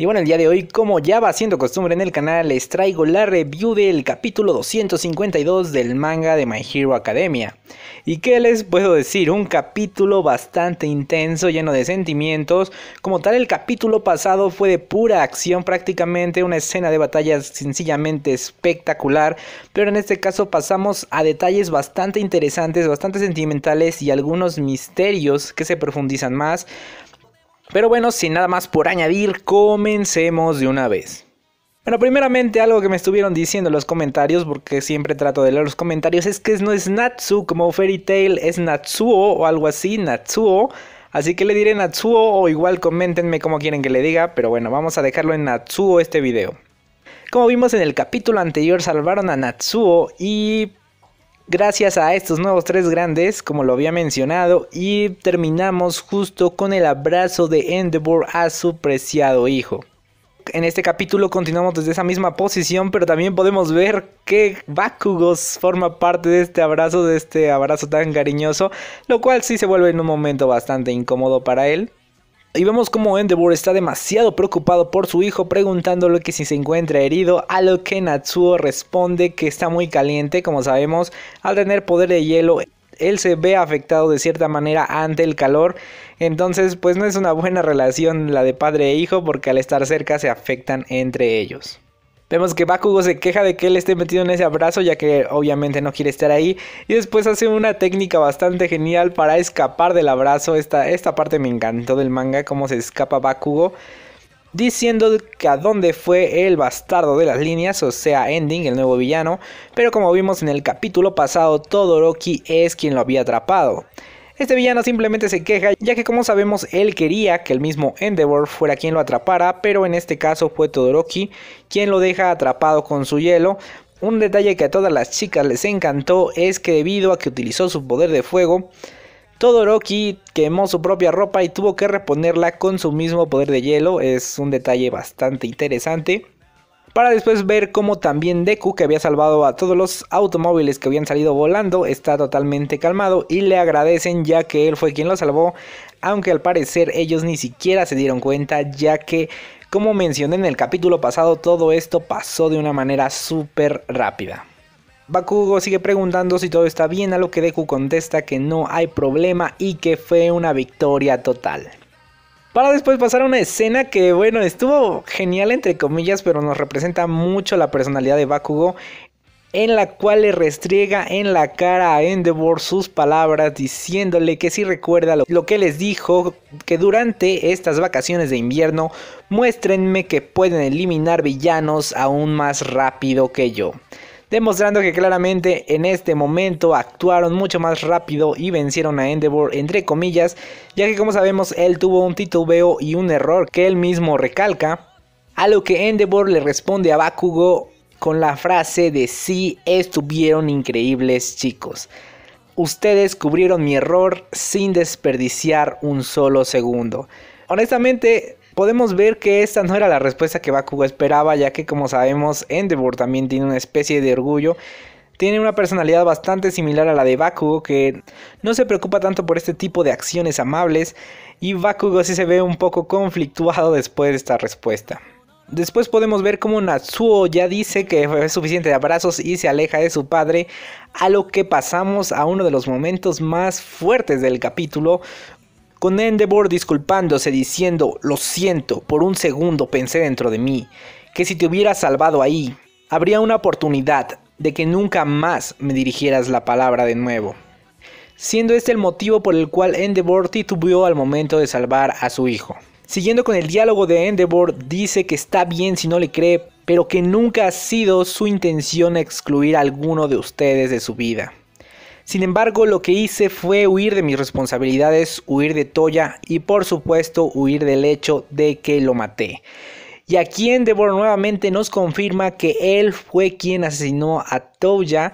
Y bueno, el día de hoy, como ya va siendo costumbre en el canal, les traigo la review del capítulo 252 del manga de My Hero Academia. ¿Y qué les puedo decir? Un capítulo bastante intenso, lleno de sentimientos. Como tal, el capítulo pasado fue de pura acción prácticamente, una escena de batalla sencillamente espectacular. Pero en este caso pasamos a detalles bastante interesantes, bastante sentimentales y algunos misterios que se profundizan más. Pero bueno, sin nada más por añadir, comencemos de una vez. Bueno, primeramente algo que me estuvieron diciendo en los comentarios, porque siempre trato de leer los comentarios, es que no es Natsu como Fairy Tail, es Natsuo o algo así, Natsuo. Así que le diré Natsuo o igual coméntenme cómo quieren que le diga, pero bueno, vamos a dejarlo en Natsuo este video. Como vimos en el capítulo anterior, salvaron a Natsuo y gracias a estos nuevos tres grandes, como lo había mencionado, y terminamos justo con el abrazo de Endeavor a su preciado hijo. En este capítulo continuamos desde esa misma posición, pero también podemos ver que Bakugos forma parte de este abrazo, de este abrazo tan cariñoso, lo cual sí se vuelve en un momento bastante incómodo para él y vemos como Endeavor está demasiado preocupado por su hijo preguntándole que si se encuentra herido, a lo que Natsuo responde que está muy caliente, como sabemos, al tener poder de hielo él se ve afectado de cierta manera ante el calor. Entonces, pues no es una buena relación la de padre e hijo porque al estar cerca se afectan entre ellos. Vemos que Bakugo se queja de que él esté metido en ese abrazo ya que obviamente no quiere estar ahí. Y después hace una técnica bastante genial para escapar del abrazo. Esta, esta parte me encantó del manga, cómo se escapa Bakugo. Diciendo que a dónde fue el bastardo de las líneas, o sea, Ending, el nuevo villano. Pero como vimos en el capítulo pasado, Todoroki es quien lo había atrapado. Este villano simplemente se queja, ya que como sabemos él quería que el mismo Endeavor fuera quien lo atrapara, pero en este caso fue Todoroki quien lo deja atrapado con su hielo, un detalle que a todas las chicas les encantó es que debido a que utilizó su poder de fuego, Todoroki quemó su propia ropa y tuvo que reponerla con su mismo poder de hielo. Es un detalle bastante interesante. Para después ver cómo también Deku, que había salvado a todos los automóviles que habían salido volando, está totalmente calmado y le agradecen ya que él fue quien lo salvó, aunque al parecer ellos ni siquiera se dieron cuenta ya que, como mencioné en el capítulo pasado, todo esto pasó de una manera súper rápida. Bakugo sigue preguntando si todo está bien, a lo que Deku contesta que no hay problema y que fue una victoria total. Para después pasar a una escena que, bueno, estuvo genial entre comillas, pero nos representa mucho la personalidad de Bakugo, en la cual le restriega en la cara a Endeavor sus palabras, diciéndole que si recuerda lo, lo que les dijo, que durante estas vacaciones de invierno, muéstrenme que pueden eliminar villanos aún más rápido que yo demostrando que claramente en este momento actuaron mucho más rápido y vencieron a Endeavor entre comillas, ya que como sabemos él tuvo un titubeo y un error que él mismo recalca, a lo que Endeavor le responde a Bakugo con la frase de sí estuvieron increíbles chicos. Ustedes cubrieron mi error sin desperdiciar un solo segundo. Honestamente, Podemos ver que esta no era la respuesta que Bakugo esperaba, ya que como sabemos, Endeavor también tiene una especie de orgullo tiene una personalidad bastante similar a la de Bakugo, que no se preocupa tanto por este tipo de acciones amables, y Bakugo sí se ve un poco conflictuado después de esta respuesta. Después podemos ver cómo Natsuo ya dice que es suficiente de abrazos y se aleja de su padre, a lo que pasamos a uno de los momentos más fuertes del capítulo, con Endeavor disculpándose diciendo, lo siento, por un segundo pensé dentro de mí, que si te hubiera salvado ahí, habría una oportunidad de que nunca más me dirigieras la palabra de nuevo. Siendo este el motivo por el cual Endeavor titubeó al momento de salvar a su hijo. Siguiendo con el diálogo de Endeavor, dice que está bien si no le cree, pero que nunca ha sido su intención excluir a alguno de ustedes de su vida. Sin embargo, lo que hice fue huir de mis responsabilidades, huir de Toya y por supuesto huir del hecho de que lo maté. Y aquí Endeavor nuevamente nos confirma que él fue quien asesinó a Toya.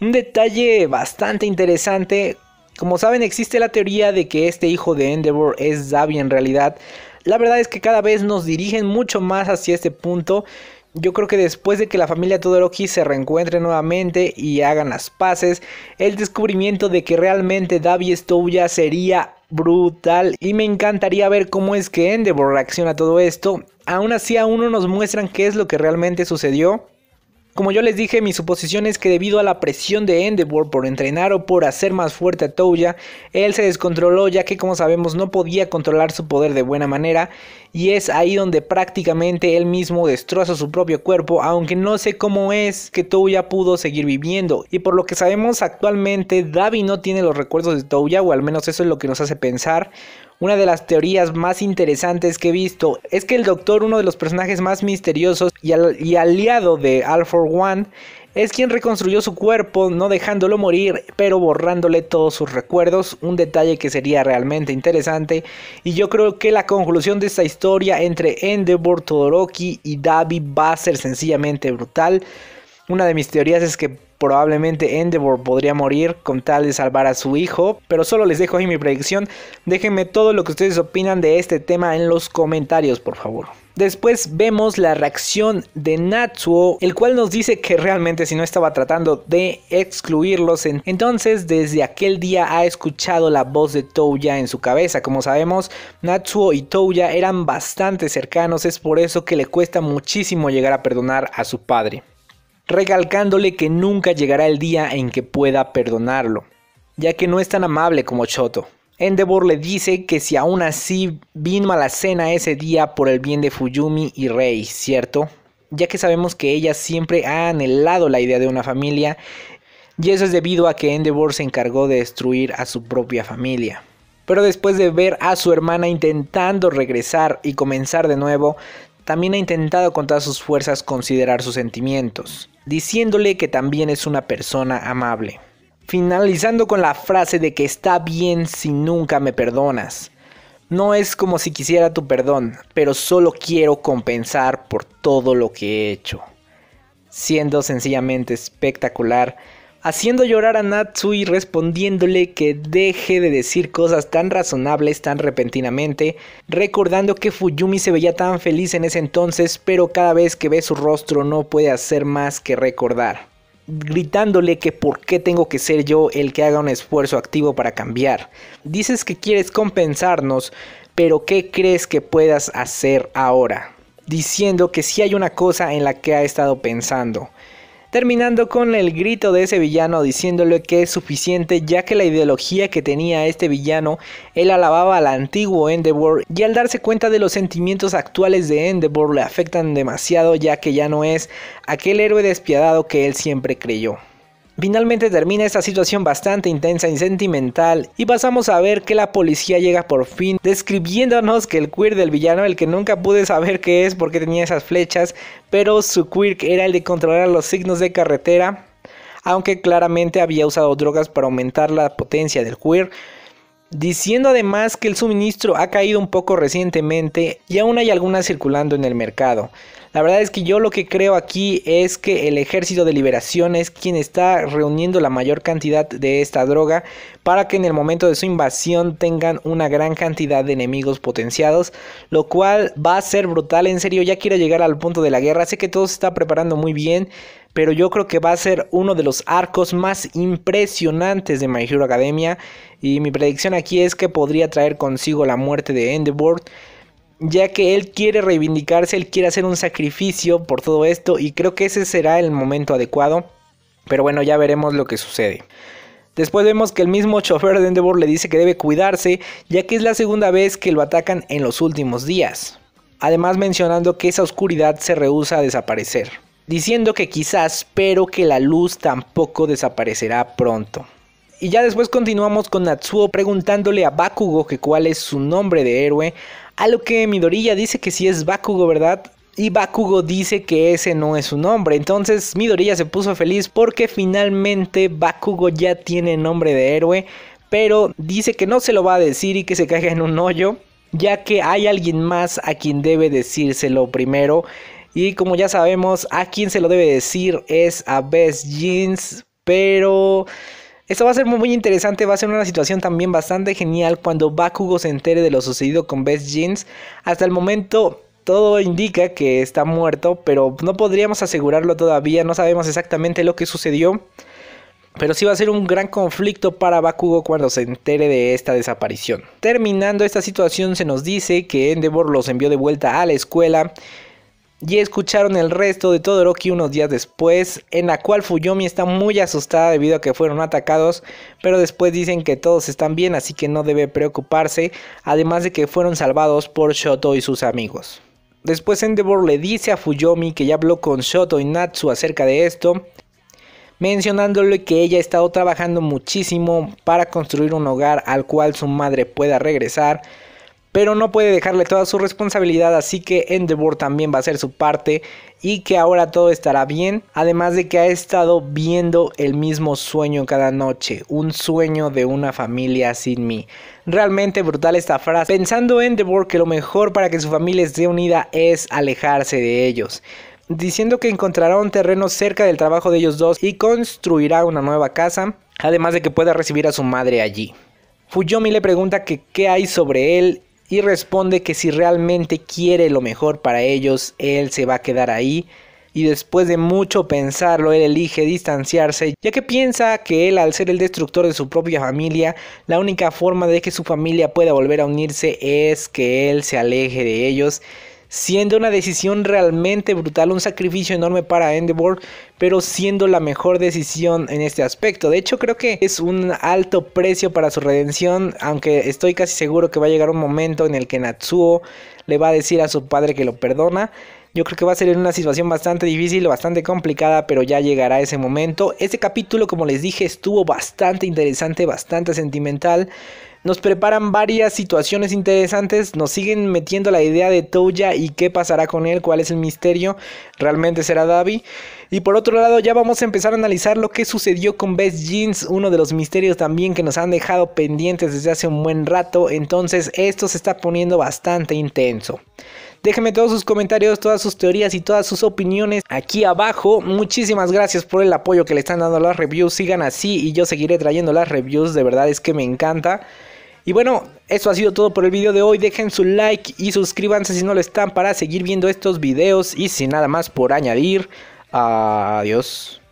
Un detalle bastante interesante. Como saben, existe la teoría de que este hijo de Endeavor es Zabi en realidad. La verdad es que cada vez nos dirigen mucho más hacia este punto. Yo creo que después de que la familia Todoroki se reencuentre nuevamente y hagan las paces, el descubrimiento de que realmente Davi es sería brutal y me encantaría ver cómo es que Endeavor reacciona a todo esto. Aún así aún no nos muestran qué es lo que realmente sucedió. Como yo les dije, mi suposición es que debido a la presión de Endeavor por entrenar o por hacer más fuerte a Touya, él se descontroló ya que como sabemos no podía controlar su poder de buena manera y es ahí donde prácticamente él mismo destroza su propio cuerpo, aunque no sé cómo es que Touya pudo seguir viviendo. Y por lo que sabemos actualmente, Davi no tiene los recuerdos de Touya o al menos eso es lo que nos hace pensar una de las teorías más interesantes que he visto es que el Doctor, uno de los personajes más misteriosos y, aliado de All One, es quien reconstruyó su cuerpo, no dejándolo morir, pero borrándole todos sus recuerdos, un detalle que sería realmente interesante. Y yo creo que la conclusión de esta historia entre Endeavor, Todoroki y David va a ser sencillamente brutal. Una de mis teorías es que Probablemente Endeavor podría morir con tal de salvar a su hijo, pero solo les dejo ahí mi predicción. Déjenme todo lo que ustedes opinan de este tema en los comentarios, por favor. Después vemos la reacción de Natsuo, el cual nos dice que realmente si no estaba tratando de excluirlos, entonces desde aquel día ha escuchado la voz de Touya en su cabeza. Como sabemos, Natsuo y Touya eran bastante cercanos, es por eso que le cuesta muchísimo llegar a perdonar a su padre recalcándole que nunca llegará el día en que pueda perdonarlo, ya que no es tan amable como Choto. Endeavor le dice que si aún así vino a la cena ese día por el bien de Fuyumi y Rei, ¿cierto? Ya que sabemos que ella siempre ha anhelado la idea de una familia y eso es debido a que Endeavor se encargó de destruir a su propia familia. Pero después de ver a su hermana intentando regresar y comenzar de nuevo, también ha intentado con todas sus fuerzas considerar sus sentimientos, diciéndole que también es una persona amable. Finalizando con la frase de que está bien si nunca me perdonas. No es como si quisiera tu perdón, pero solo quiero compensar por todo lo que he hecho. Siendo sencillamente espectacular haciendo llorar a Natsui respondiéndole que deje de decir cosas tan razonables tan repentinamente, recordando que Fuyumi se veía tan feliz en ese entonces, pero cada vez que ve su rostro no puede hacer más que recordar, gritándole que por qué tengo que ser yo el que haga un esfuerzo activo para cambiar. Dices que quieres compensarnos, pero ¿qué crees que puedas hacer ahora? Diciendo que si hay una cosa en la que ha estado pensando terminando con el grito de ese villano diciéndole que es suficiente ya que la ideología que tenía este villano, él alababa al antiguo Endeavor y al darse cuenta de los sentimientos actuales de Endeavor le afectan demasiado ya que ya no es aquel héroe despiadado que él siempre creyó. Finalmente termina esta situación bastante intensa y sentimental y pasamos a ver que la policía llega por fin describiéndonos que el queer del villano, el que nunca pude saber qué es porque tenía esas flechas, pero su queer era el de controlar los signos de carretera, aunque claramente había usado drogas para aumentar la potencia del queer. Diciendo además que el suministro ha caído un poco recientemente y aún hay algunas circulando en el mercado. La verdad es que yo lo que creo aquí es que el Ejército de Liberación es quien está reuniendo la mayor cantidad de esta droga para que en el momento de su invasión tengan una gran cantidad de enemigos potenciados, lo cual va a ser brutal, en serio, ya quiero llegar al punto de la guerra, sé que todo se está preparando muy bien, pero yo creo que va a ser uno de los arcos más impresionantes de My Hero Academia y mi predicción aquí es que podría traer consigo la muerte de Endeavor ya que él quiere reivindicarse, él quiere hacer un sacrificio por todo esto y creo que ese será el momento adecuado, pero bueno, ya veremos lo que sucede. Después vemos que el mismo chofer de Endeavor le dice que debe cuidarse, ya que es la segunda vez que lo atacan en los últimos días. Además mencionando que esa oscuridad se rehúsa a desaparecer, diciendo que quizás, pero que la luz tampoco desaparecerá pronto. Y ya después continuamos con Natsuo preguntándole a Bakugo que cuál es su nombre de héroe, a lo que Midorilla dice que sí es Bakugo, ¿verdad? Y Bakugo dice que ese no es su nombre. Entonces Midorilla se puso feliz porque finalmente Bakugo ya tiene nombre de héroe. Pero dice que no se lo va a decir y que se caiga en un hoyo. Ya que hay alguien más a quien debe decírselo primero. Y como ya sabemos, a quien se lo debe decir es a Best Jeans. Pero esto va a ser muy, muy interesante, va a ser una situación también bastante genial cuando Bakugo se entere de lo sucedido con Best Jeans. Hasta el momento todo indica que está muerto, pero no podríamos asegurarlo todavía, no sabemos exactamente lo que sucedió. Pero sí va a ser un gran conflicto para Bakugo cuando se entere de esta desaparición. Terminando esta situación se nos dice que Endeavor los envió de vuelta a la escuela y escucharon el resto de todo Todoroki unos días después, en la cual Fuyomi está muy asustada debido a que fueron atacados, pero después dicen que todos están bien, así que no debe preocuparse, además de que fueron salvados por Shoto y sus amigos. Después Endeavor le dice a Fuyomi que ya habló con Shoto y Natsu acerca de esto, mencionándole que ella ha estado trabajando muchísimo para construir un hogar al cual su madre pueda regresar, pero no puede dejarle toda su responsabilidad, así que Endeavor también va a hacer su parte y que ahora todo estará bien, además de que ha estado viendo el mismo sueño cada noche, un sueño de una familia sin mí. Realmente brutal esta frase, pensando Endeavor que lo mejor para que su familia esté unida es alejarse de ellos diciendo que encontrará un terreno cerca del trabajo de ellos dos y construirá una nueva casa, además de que pueda recibir a su madre allí. Fuyomi le pregunta que qué hay sobre él y responde que si realmente quiere lo mejor para ellos, él se va a quedar ahí. Y después de mucho pensarlo, él elige distanciarse, ya que piensa que él, al ser el destructor de su propia familia, la única forma de que su familia pueda volver a unirse es que él se aleje de ellos siendo una decisión realmente brutal, un sacrificio enorme para Endeavor, pero siendo la mejor decisión en este aspecto. De hecho, creo que es un alto precio para su redención, aunque estoy casi seguro que va a llegar un momento en el que Natsuo le va a decir a su padre que lo perdona. Yo creo que va a ser una situación bastante difícil, bastante complicada, pero ya llegará ese momento. Este capítulo, como les dije, estuvo bastante interesante, bastante sentimental. Nos preparan varias situaciones interesantes, nos siguen metiendo la idea de Touya y qué pasará con él, cuál es el misterio, realmente será Davi. Y por otro lado ya vamos a empezar a analizar lo que sucedió con Best Jeans, uno de los misterios también que nos han dejado pendientes desde hace un buen rato, entonces esto se está poniendo bastante intenso. Déjenme todos sus comentarios, todas sus teorías y todas sus opiniones aquí abajo. Muchísimas gracias por el apoyo que le están dando a las reviews. Sigan así y yo seguiré trayendo las reviews. De verdad es que me encanta. Y bueno, eso ha sido todo por el video de hoy. Dejen su like y suscríbanse si no lo están para seguir viendo estos videos. Y sin nada más por añadir, adiós.